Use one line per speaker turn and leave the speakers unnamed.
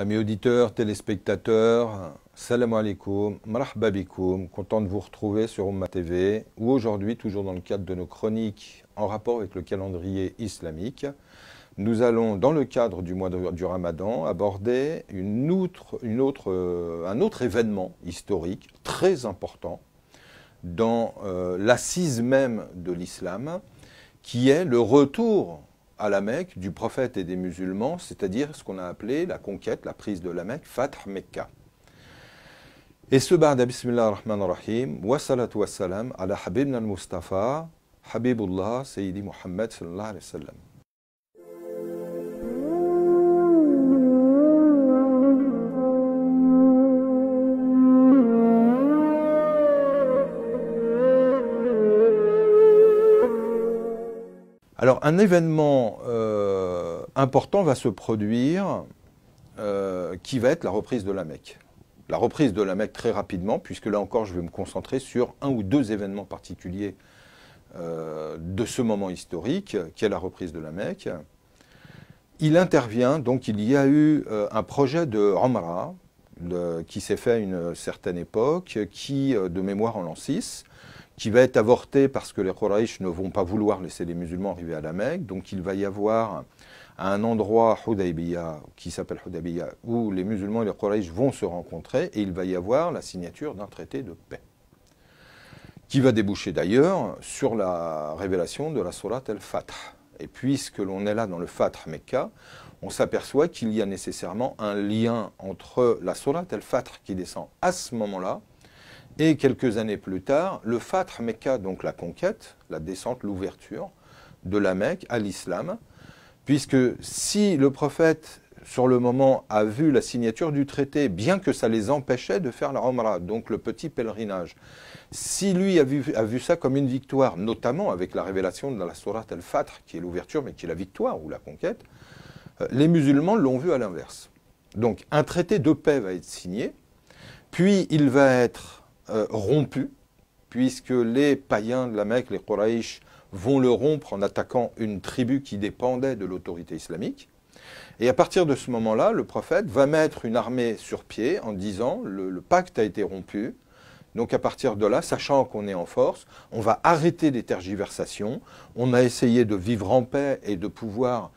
Amis auditeurs, téléspectateurs, salam alaikum, marhaba content de vous retrouver sur Oumma TV, où aujourd'hui, toujours dans le cadre de nos chroniques en rapport avec le calendrier islamique, nous allons, dans le cadre du mois du ramadan, aborder une euh, un autre événement historique très important dans euh, l'assise même de l'islam, qui est le retour à la Mecque du prophète et des musulmans, c'est-à-dire ce qu'on a appelé la conquête, la prise de la Mecque, Fath Mecca. Et ce ba'da bismillah ar-Rahman ar-Rahim, wa salatu wa salam ala habibna al-Mustafa, Habibullah, Sayyidi Muhammad sallallahu alayhi wa sallam. Alors un événement euh, important va se produire euh, qui va être la reprise de la Mecque. La reprise de la Mecque très rapidement, puisque là encore je vais me concentrer sur un ou deux événements particuliers euh, de ce moment historique, qui est la reprise de la Mecque. Il intervient, donc il y a eu un projet de Ramra, qui s'est fait à une certaine époque, qui, de mémoire en l'an 6, qui va être avorté parce que les Quraysh ne vont pas vouloir laisser les musulmans arriver à la Mecque. Donc il va y avoir un endroit, Hudaybiya, qui s'appelle Hudaybiya, où les musulmans et les Quraysh vont se rencontrer et il va y avoir la signature d'un traité de paix. Qui va déboucher d'ailleurs sur la révélation de la Surat al-Fatr. Et puisque l'on est là dans le Fatr Mecca, on s'aperçoit qu'il y a nécessairement un lien entre la Surat al-Fatr qui descend à ce moment-là et quelques années plus tard, le Fatr Mecca, donc la conquête, la descente, l'ouverture de la Mecque à l'islam, puisque si le prophète, sur le moment, a vu la signature du traité, bien que ça les empêchait de faire la Omra, donc le petit pèlerinage, si lui a vu, a vu ça comme une victoire, notamment avec la révélation de la Sourate al-Fatr, qui est l'ouverture, mais qui est la victoire ou la conquête, euh, les musulmans l'ont vu à l'inverse. Donc un traité de paix va être signé, puis il va être euh, rompu, puisque les païens de la Mecque, les Quraysh, vont le rompre en attaquant une tribu qui dépendait de l'autorité islamique. Et à partir de ce moment-là, le prophète va mettre une armée sur pied en disant le, le pacte a été rompu. Donc à partir de là, sachant qu'on est en force, on va arrêter les tergiversations. On a essayé de vivre en paix et de pouvoir